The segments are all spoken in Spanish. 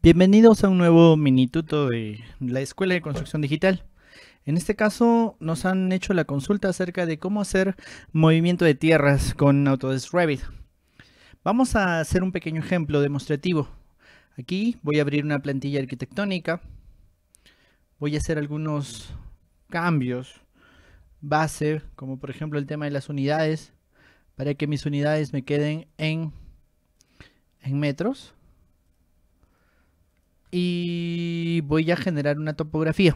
Bienvenidos a un nuevo minituto de la Escuela de Construcción Digital. En este caso nos han hecho la consulta acerca de cómo hacer movimiento de tierras con Autodesk Revit. Vamos a hacer un pequeño ejemplo demostrativo. Aquí voy a abrir una plantilla arquitectónica. Voy a hacer algunos cambios base, como por ejemplo el tema de las unidades, para que mis unidades me queden en, en metros y voy a generar una topografía.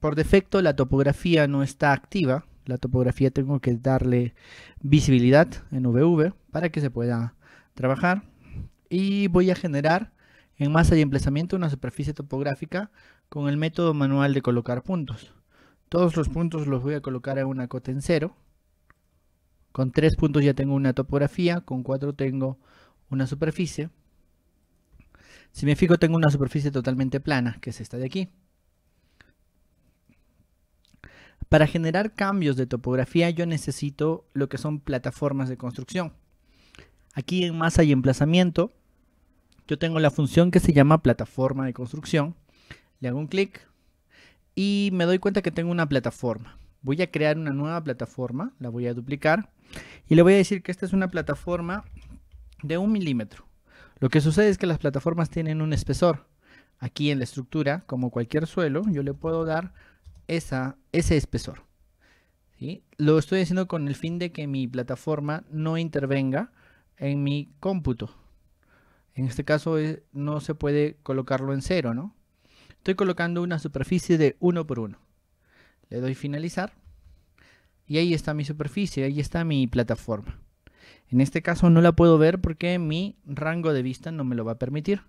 Por defecto la topografía no está activa, la topografía tengo que darle visibilidad en VV para que se pueda trabajar y voy a generar en masa y emplazamiento una superficie topográfica con el método manual de colocar puntos. Todos los puntos los voy a colocar en una cota en cero. Con tres puntos ya tengo una topografía, con cuatro tengo una superficie. Si me fijo, tengo una superficie totalmente plana, que es esta de aquí. Para generar cambios de topografía yo necesito lo que son plataformas de construcción. Aquí en masa y emplazamiento yo tengo la función que se llama plataforma de construcción. Le hago un clic y me doy cuenta que tengo una plataforma. Voy a crear una nueva plataforma, la voy a duplicar y le voy a decir que esta es una plataforma de un milímetro. Lo que sucede es que las plataformas tienen un espesor. Aquí en la estructura, como cualquier suelo, yo le puedo dar ese espesor. Lo estoy haciendo con el fin de que mi plataforma no intervenga en mi cómputo. En este caso eh, no se puede colocarlo en cero, ¿no? Estoy colocando una superficie de 1 por 1. Le doy finalizar. Y ahí está mi superficie, ahí está mi plataforma. En este caso no la puedo ver porque mi rango de vista no me lo va a permitir.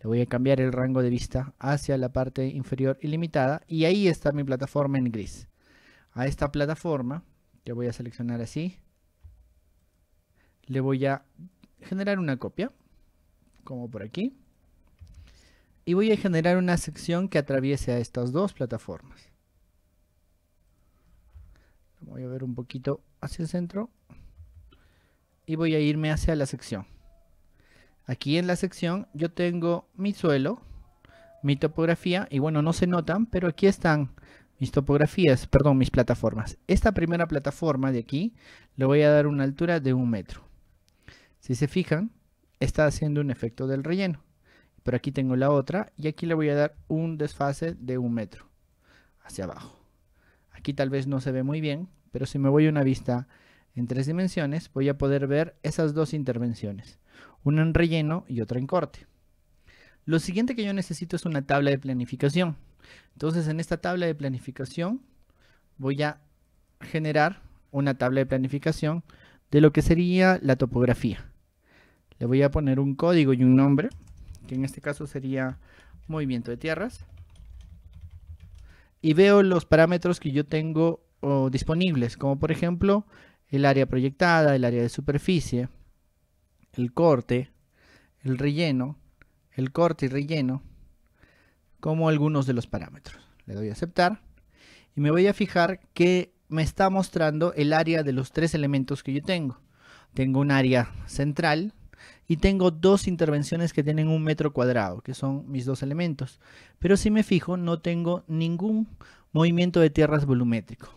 Le voy a cambiar el rango de vista hacia la parte inferior ilimitada y ahí está mi plataforma en gris. A esta plataforma, que voy a seleccionar así, le voy a generar una copia, como por aquí. Y voy a generar una sección que atraviese a estas dos plataformas. Voy a ver un poquito hacia el centro y voy a irme hacia la sección. Aquí en la sección yo tengo mi suelo, mi topografía y bueno, no se notan, pero aquí están mis topografías, perdón, mis plataformas. Esta primera plataforma de aquí le voy a dar una altura de un metro. Si se fijan, está haciendo un efecto del relleno. Pero aquí tengo la otra y aquí le voy a dar un desfase de un metro hacia abajo. Aquí tal vez no se ve muy bien, pero si me voy a una vista en tres dimensiones, voy a poder ver esas dos intervenciones, una en relleno y otra en corte. Lo siguiente que yo necesito es una tabla de planificación. Entonces en esta tabla de planificación voy a generar una tabla de planificación de lo que sería la topografía. Le voy a poner un código y un nombre, que en este caso sería movimiento de tierras. Y veo los parámetros que yo tengo disponibles, como por ejemplo el área proyectada, el área de superficie, el corte, el relleno, el corte y relleno, como algunos de los parámetros. Le doy a aceptar y me voy a fijar que me está mostrando el área de los tres elementos que yo tengo. Tengo un área central y tengo dos intervenciones que tienen un metro cuadrado, que son mis dos elementos. Pero si me fijo, no tengo ningún movimiento de tierras volumétrico.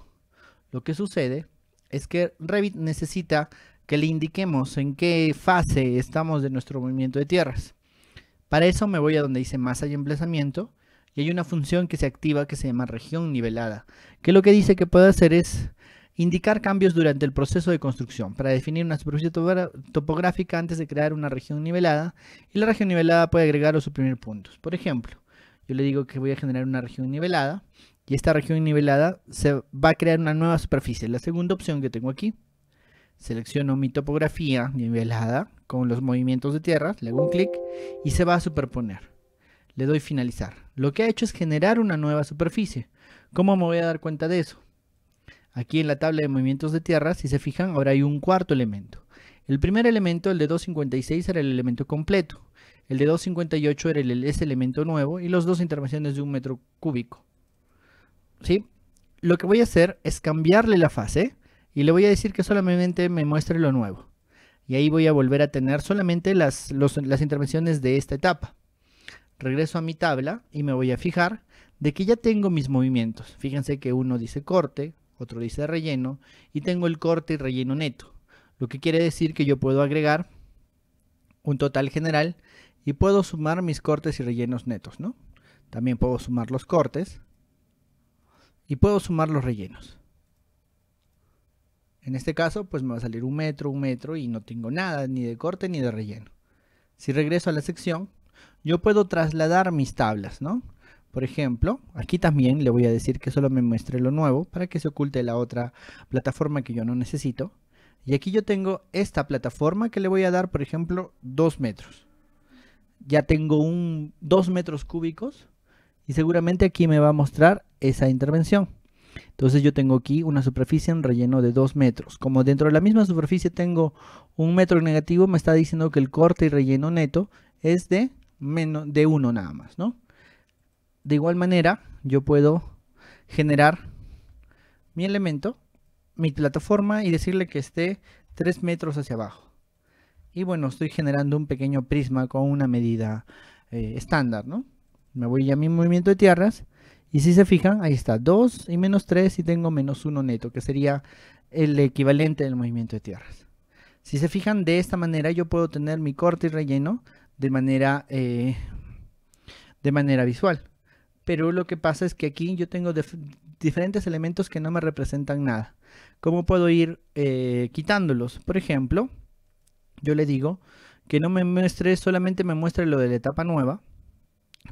Lo que sucede es que Revit necesita que le indiquemos en qué fase estamos de nuestro movimiento de tierras. Para eso me voy a donde dice masa y emplazamiento y hay una función que se activa que se llama región nivelada, que lo que dice que puede hacer es indicar cambios durante el proceso de construcción para definir una superficie topográfica antes de crear una región nivelada y la región nivelada puede agregar o suprimir puntos. Por ejemplo, yo le digo que voy a generar una región nivelada y esta región nivelada se va a crear una nueva superficie. La segunda opción que tengo aquí, selecciono mi topografía nivelada con los movimientos de tierra, le hago un clic y se va a superponer. Le doy finalizar. Lo que ha hecho es generar una nueva superficie. ¿Cómo me voy a dar cuenta de eso? Aquí en la tabla de movimientos de tierra, si se fijan, ahora hay un cuarto elemento. El primer elemento, el de 256, era el elemento completo. El de 258 era el, ese elemento nuevo y los dos intervenciones de un metro cúbico. Lo que voy a hacer es cambiarle la fase y le voy a decir que solamente me muestre lo nuevo. Y ahí voy a volver a tener solamente las, intervenciones de esta etapa. Regreso a mi tabla y me voy a fijar de que ya tengo mis movimientos. Fíjense que uno dice corte, otro dice relleno y tengo el corte y relleno neto. Lo que quiere decir que yo puedo agregar un total general y puedo sumar mis cortes y rellenos netos, ¿no? También puedo sumar los cortes y puedo sumar los rellenos. En este caso, pues me va a salir un metro, un metro y no tengo nada, ni de corte ni de relleno. Si regreso a la sección, yo puedo trasladar mis tablas, ¿no? Por ejemplo, aquí también le voy a decir que solo me muestre lo nuevo para que se oculte la otra plataforma que yo no necesito. Y aquí yo tengo esta plataforma que le voy a dar, por ejemplo, dos metros. Ya tengo un 2 metros cúbicos y seguramente aquí me va a mostrar esa intervención. Entonces yo tengo aquí una superficie en relleno de 2 metros. Como dentro de la misma superficie tengo un metro negativo, me está diciendo que el corte y relleno neto es de menos de 1 nada más, ¿no? De igual manera, yo puedo generar mi elemento, mi plataforma y decirle que esté 3 metros hacia abajo. Y bueno, estoy generando un pequeño prisma con una medida eh, estándar, ¿no? Me voy a mi movimiento de tierras y si se fijan, ahí está 2 y menos 3 y tengo menos 1 neto, que sería el equivalente del movimiento de tierras. Si se fijan, de esta manera yo puedo tener mi corte y relleno de manera, eh, de manera visual. Pero lo que pasa es que aquí yo tengo diferentes elementos que no me representan nada. ¿Cómo puedo ir eh, quitándolos? Por ejemplo, yo le digo que no me muestre, solamente me muestre lo de la etapa nueva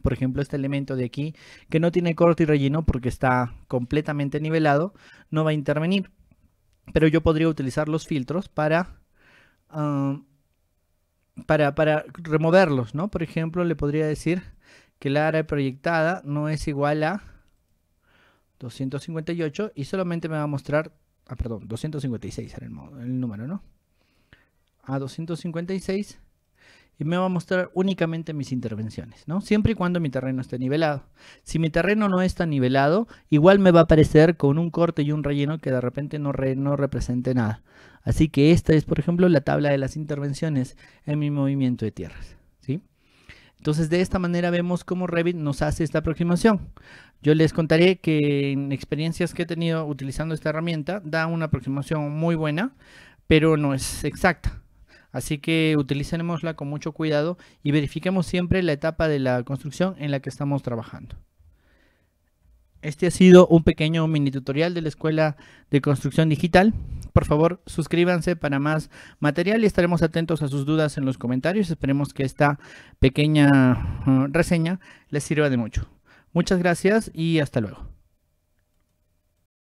por ejemplo, este elemento de aquí, que no tiene corte y relleno porque está completamente nivelado, no va a intervenir. Pero yo podría utilizar los filtros para, ah, para, removerlos, ¿no? Por ejemplo, le podría decir que la área proyectada no es igual a 258 y solamente me va a mostrar, ah, perdón, 256 era el, el número, ¿no? A 256 y me va a mostrar únicamente mis intervenciones, ¿no? Siempre y cuando mi terreno esté nivelado. Si mi terreno no está nivelado, igual me va a aparecer con un corte y un relleno que de repente no, no represente nada. Así que esta es, por ejemplo, la tabla de las intervenciones en mi movimiento de tierras, ¿sí? Entonces, de esta manera vemos cómo Revit nos hace esta aproximación. Yo les contaré que en experiencias que he tenido utilizando esta herramienta, da una aproximación muy buena, pero no es exacta. Así que utilicémosla con mucho cuidado y verifiquemos siempre la etapa de la construcción en la que estamos trabajando. Este ha sido un pequeño mini tutorial de la Escuela de Construcción Digital. Por favor, suscríbanse para más material y estaremos atentos a sus dudas en los comentarios. Esperemos que esta pequeña uh, reseña les sirva de mucho. Muchas gracias y hasta luego.